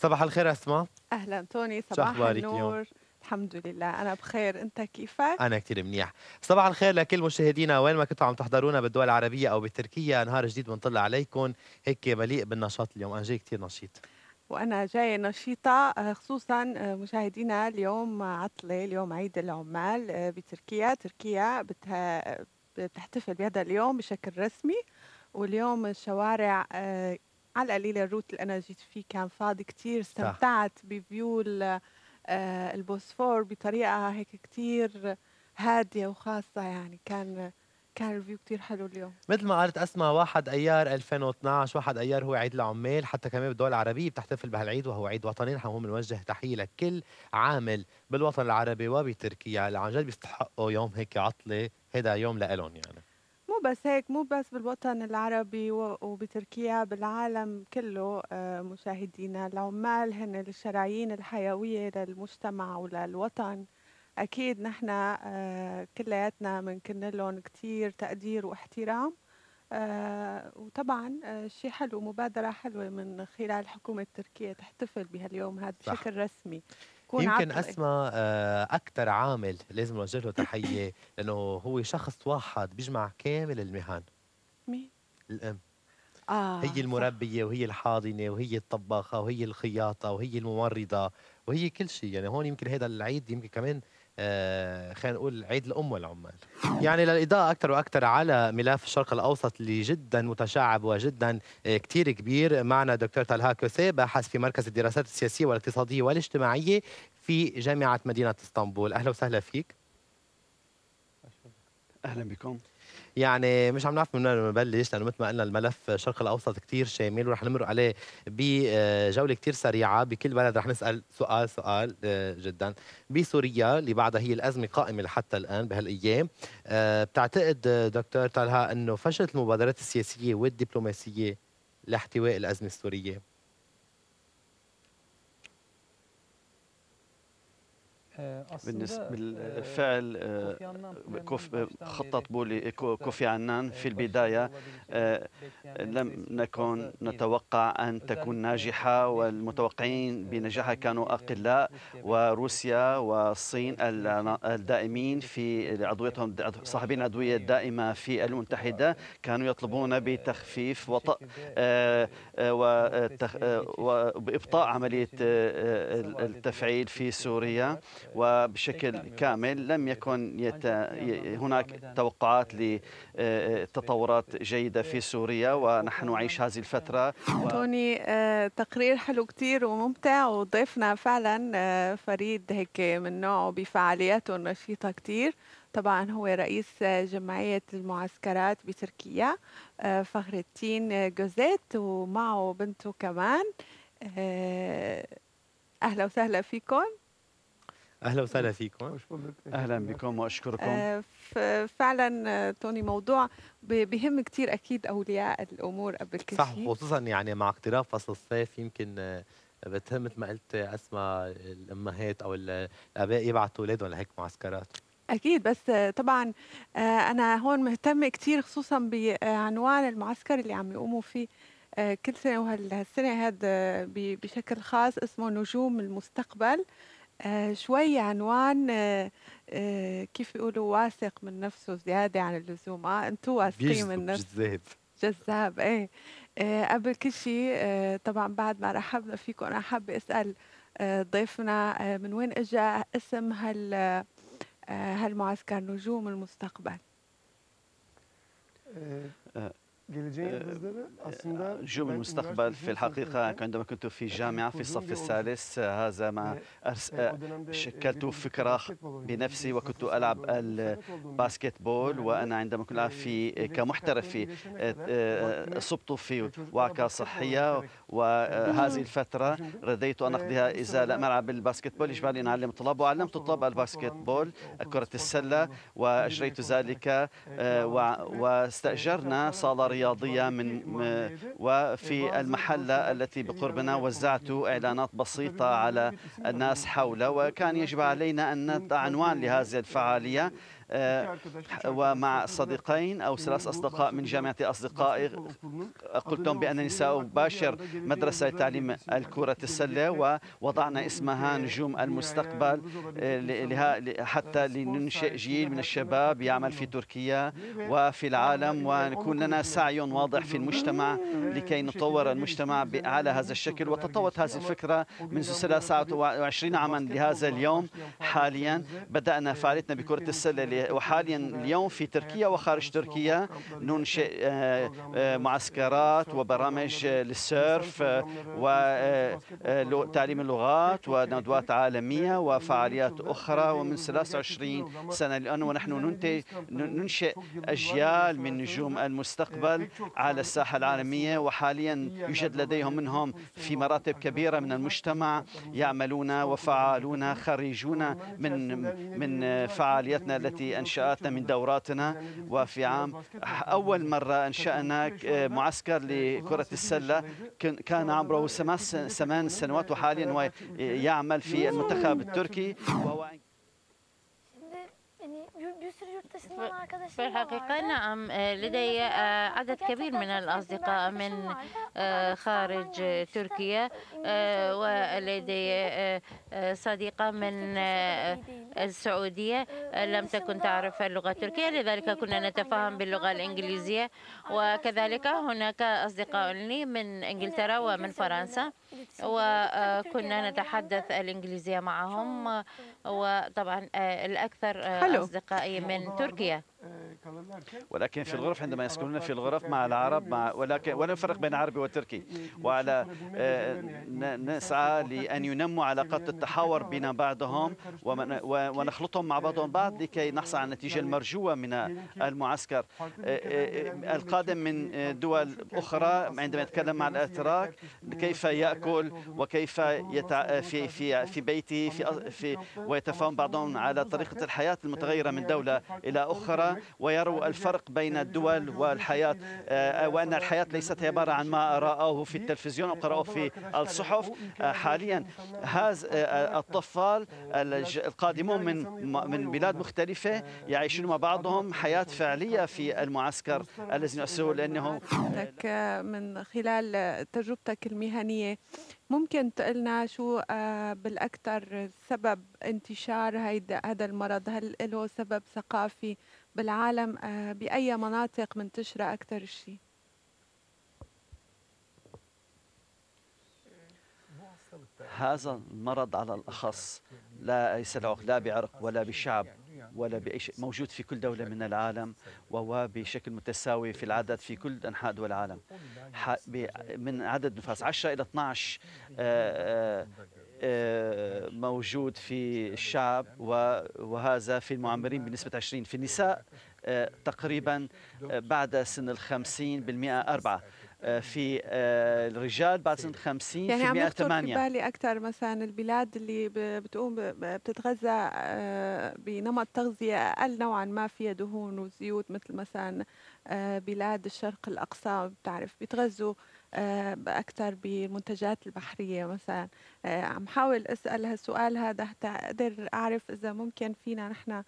صباح الخير اسماء اهلا توني صباح النور اليوم؟ الحمد لله انا بخير انت كيفك انا كثير منيح صباح الخير لكل مشاهدينا وين ما كنتوا عم تحضرونا بالدول العربيه او بتركيا نهار جديد بنطلع عليكم هيك مليء بالنشاط اليوم انا جاي كثير نشيط وانا جايه نشيطه خصوصا مشاهدينا اليوم عطله اليوم عيد العمال آه، بتركيا تركيا بتها آه، بتحتفل بهذا اليوم بشكل رسمي واليوم الشوارع آه، على القليلة الروت اللي انا جيت فيه كان فاضي كتير استمتعت بفيو آه، البوسفور بطريقه هيك كتير هاديه وخاصه يعني كان كان ريفيو كتير حلو اليوم مثل ما قالت اسماء 1 ايار 2012 1 ايار هو عيد العمال حتى كمان بالدول العربيه بتحتفل بهالعيد وهو عيد وطني نحن هون بنوجه تحيه لكل عامل بالوطن العربي وبتركيا اللي عن جد بيستحقوا يوم هيك عطله هذا يوم لإلهم يعني بس هيك مو بس بالوطن العربي وبتركيا بالعالم كله آه، مشاهدينا العمال هن الشرايين الحيوية للمجتمع وللوطن أكيد نحن آه، كلياتنا بنكن لهم كتير تقدير واحترام آه، وطبعا شيء حلو مبادرة حلوة من خلال حكومة تركيا تحتفل بهاليوم هذا بشكل رسمي كون يمكن اسمى آه، اكثر عامل لازم نوجه له تحيه لانه هو شخص واحد بيجمع كامل المهن مين؟ الام آه هي المربية وهي الحاضنة وهي الطباخة وهي الخياطة وهي الممرضة وهي كل شيء يعني هون يمكن هذا العيد يمكن كمان آه، خلينا نقول عيد الام والعمال يعني للاضاءه اكثر واكثر على ملف الشرق الاوسط اللي جدا متشعب وجدا آه، كثير كبير معنا دكتور طلحه كوسي باحث في مركز الدراسات السياسيه والاقتصاديه والاجتماعيه في جامعه مدينه اسطنبول اهلا وسهلا فيك اهلا بكم يعني مش عم نعرف من وين نبلش لانه مثل ما قلنا الملف الشرق الاوسط كثير شامل ورح نمرق عليه بجوله كثير سريعه بكل بلد رح نسال سؤال سؤال آه، جدا بسوريا اللي بعدها هي الازمه قائمه لحتى الان بهالايام آه، بتعتقد دكتور طلها انه فشلت المبادرات السياسيه والدبلوماسيه لاحتواء الازمه السوريه آه، بالنسبه بالفعل آه، آه، خطط بولي كوفي عنان في البدايه يعني؟ يعني لم نكن إيه؟ نتوقع ان تكون ناجحه والمتوقعين بنجاحها كانوا اقلاء وروسيا والصين الدائمين في عضويتهم يعني صاحبين العضويه الدائمه في المتحده كانوا يطلبون بتخفيف وابطاء عمليه التفعيل في سوريا وبشكل كامل لم يكن يت... هناك توقعات لتطورات آه، جيدة في سوريا ونحن نعيش هذه الفترة و... توني آه، تقرير حلو كتير وممتع وضيفنا فعلا آه، فريد هيك من نوعه بفعالياته النشيطة كتير طبعا هو رئيس جمعية المعسكرات بتركيا فخر الدين جوزيت ومعه بنته كمان أهلا وسهلا فيكم اهلا وسهلا فيكم اهلا بكم واشكركم آه، فعلا آه، توني موضوع بهم كثير اكيد اولياء الامور قبل كل شيء صح خصوصا يعني مع اقتراب فصل الصيف يمكن آه، بتهم مثل ما قلت اسمى الامهات او الاباء يبعثوا اولادهم لهيك معسكرات أكيد بس طبعا أنا هون مهتمة كثير خصوصا بعنوان المعسكر اللي عم يقوموا فيه كل سنة وهالسنة هذا بشكل خاص اسمه نجوم المستقبل آه شوي عنوان آه آه كيف يقولوا واثق من نفسه زيادة عن اللزوم اه انتوا واثقين من نفسه جذاب جذاب ايه آه، قبل كل شيء آه، طبعا بعد ما رحبنا فيكم انا حابه اسال آه، ضيفنا آه، من وين اجى اسم هال آه، هالمعسكر نجوم المستقبل آه، نجوم المستقبل في الحقيقة عندما كنت في الجامعة في الصف الثالث هذا ما شكلت فكرة بنفسي وكنت ألعب الباسكت بول وأنا عندما كنت ألعب في كمحترف صبت في وعكة صحية وهذه الفترة رديت أن أقضيها إزالة ملعب الباسكت بول يجبرني أن أعلم الطلاب وعلمت الطلاب الباسكت بول كرة السلة وأجريت ذلك واستأجرنا صالة الرياضية من وفي المحلة التي بقربنا وزعت إعلانات بسيطة على الناس حوله وكان يجب علينا أن نضع عنوان لهذه الفعالية آه، ومع صديقين أو ثلاث أصدقاء من جامعة أصدقائي قلتهم بأنني سأباشر مدرسة تعليم الكرة السلة ووضعنا اسمها نجوم المستقبل آه، حتى لننشئ جيل من الشباب يعمل في تركيا وفي نعم، العالم نعم، نعم. ونكون لنا سعي واضح في المجتمع لكي نطور المجتمع على هذا الشكل وتطورت هذه الفكرة منذ 23 عاما لهذا اليوم حاليا بدأنا فعاليتنا بكرة السلة وحاليا اليوم في تركيا وخارج تركيا ننشئ آه، آه، معسكرات وبرامج آه، للسيرف وتعليم اللغات وندوات عالمية وفعاليات أخرى ومن 23 سنة الآن ونحن ننتج ننشئ أجيال من نجوم المستقبل على الساحة العالمية وحاليا يوجد لديهم منهم في مراتب كبيرة من المجتمع يعملون وفعالون خريجون من من فعاليتنا التي التي أنشأتنا من دوراتنا وفي عام أول مرة أنشأنا آه، معسكر لكرة السلة كان عمره ثمان سنوات وحاليا يعمل في المنتخب التركي في الحقيقة نعم لدي عدد كبير من الأصدقاء من خارج تركيا ولدي صديقة من السعودية لم تكن تعرف اللغة التركية لذلك كنا نتفاهم باللغة الإنجليزية وكذلك هناك أصدقاء لي من إنجلترا ومن فرنسا وكنا آه، نتحدث الإنجليزية معهم وطبعا آه، الأكثر آه، أصدقائي من تركيا ولكن في يعني الغرف عندما يسكنون في الغرف مع العرب مع ولكن ولا نفرق بين العربي والتركي وعلى نسعى آه، لأن ينموا علاقات التحاور بين بعضهم ونخلطهم مع بعضهم بعض لكي نحصل على النتيجة يعني المرجوة من المعسكر آه، آه، يعني القادم من دول أخرى عندما يتكلم مع الأتراك كيف يأكل وكيف يتع... في في في بيته في في ويتفاهم بعضهم على طريقة الحياة المتغيرة من دولة إلى أخرى ويروا الفرق بين الدول والحياة آه، وأن الحياة ليست عبارة عن ما رأوه في التلفزيون أو قرأوه في الصحف آه، حاليا هذا آه، الأطفال القادمون من من بلاد مختلفة يعيشون مع بعضهم حياة فعلية في المعسكر الذي نؤسسه لأنه من خلال تجربتك المهنية ممكن تقلنا شو بالأكثر سبب انتشار هذا المرض هل له سبب ثقافي بالعالم آه، بأي مناطق منتشرة أكثر شيء هذا المرض على الأخص ليس له لا بعرق ولا بشعب ولا بأي شيء موجود في كل دولة من العالم وهو بشكل متساوي في العدد في كل أنحاء دول العالم من عدد نفاس 10 إلى 12 آه، موجود في الشعب وهذا في المعمرين بنسبة 20 في النساء آه، تقريبا آه، بعد سن الخمسين بالمئة أربعة في الرجال بعد سن 50 يعني في ثمانية يعني بالي اكثر مثلا البلاد اللي بتقوم بتتغذى بنمط تغذيه اقل نوعا ما فيها دهون وزيوت مثل مثلا بلاد الشرق الاقصى بتعرف بيتغذوا آه، أكثر بالمنتجات البحرية مثلا آه، عم حاول أسأل هالسؤال هذا حتى أقدر أعرف إذا ممكن فينا نحن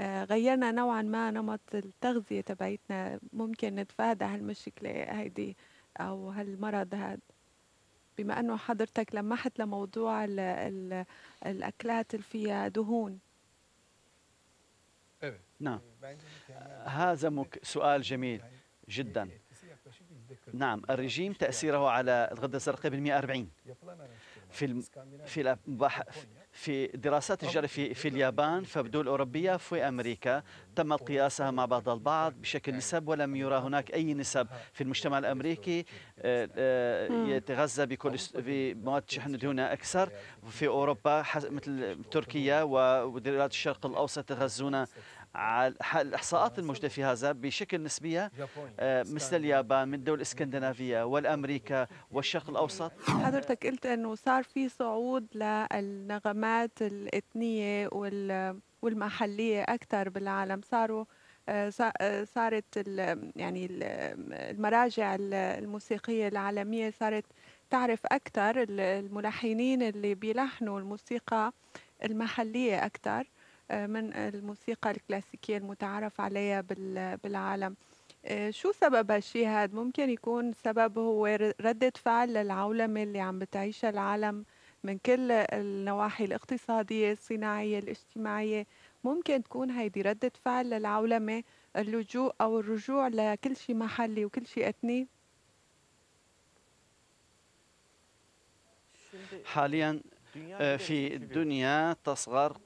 آه، غيرنا نوعا ما نمط التغذية تبعتنا ممكن نتفادى هالمشكلة هيدي أو هالمرض هذا بما أنه حضرتك لمحت لموضوع الـ الـ الأكلات اللي فيها دهون نعم هذا مك... سؤال جميل جدا إيه. نعم الرجيم تأثيره على الغدة الزرقاء بال 140 في في في دراسات الجري في في اليابان فبدول أوروبية في أمريكا تم قياسها مع بعض البعض بشكل نسب ولم يرى هناك أي نسب في المجتمع الأمريكي آه، آه، يتغذى بكل بمواد شحن دهونها أكثر في أوروبا مثل تركيا ودول الشرق الأوسط يتغذون الإحصاءات الموجودة في هذا بشكل نسبية آه، مثل اليابان من الدول الإسكندنافية والأمريكا والشرق الأوسط حضرتك قلت أنه صار في صعود للنغمات الإثنية والمحلية أكثر بالعالم صاروا آه، آه، صارت يعني المراجع الموسيقية العالمية صارت تعرف أكثر الملحنين اللي بيلحنوا الموسيقى المحلية أكثر آه، من الموسيقى الكلاسيكية المتعارف عليها بالعالم آه، شو سبب هالشي هاد؟ ممكن يكون سبب هو ردة فعل للعولمة اللي عم بتعيشها العالم من كل النواحي الاقتصادية الصناعية الاجتماعية ممكن تكون هيدي ردة فعل للعولمة اللجوء أو الرجوع لكل شيء محلي وكل شيء أثني حاليا في الدنيا تصغر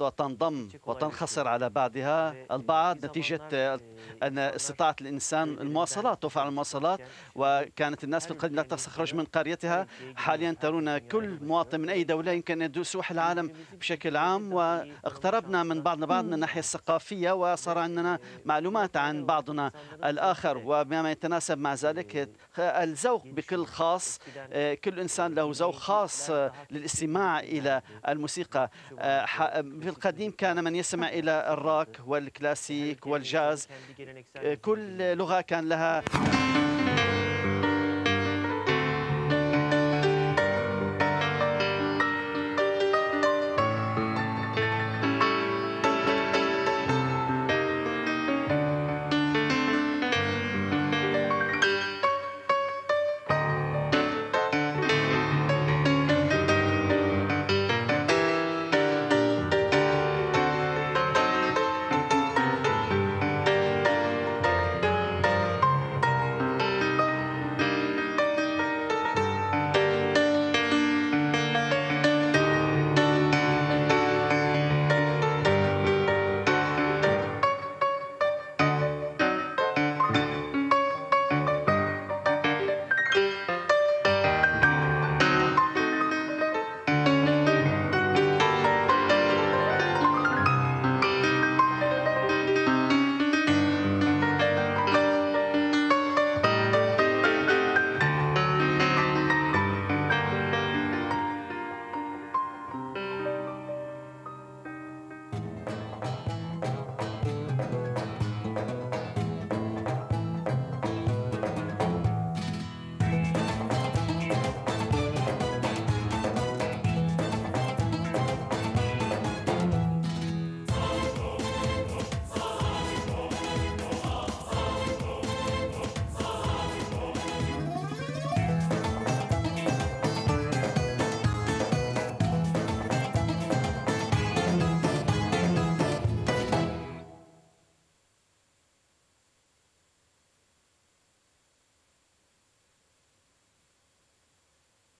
وتنضم وتنخسر على بعضها البعض نتيجة أن استطاعة الإنسان المواصلات تفعل المواصلات وكانت الناس في القديم لا تخرج من قريتها حاليا ترون كل مواطن من أي دولة يمكن أن يدوس سوح العالم بشكل عام واقتربنا من بعضنا بعض من الناحية الثقافية وصار عندنا معلومات عن بعضنا الآخر وبما يتناسب مع ذلك الذوق بكل خاص كل إنسان له ذوق خاص للاستثمار الاستماع إلى الموسيقى آه، في القديم كان من يستمع إلى الراك والكلاسيك والجاز آه، كل لغة كان لها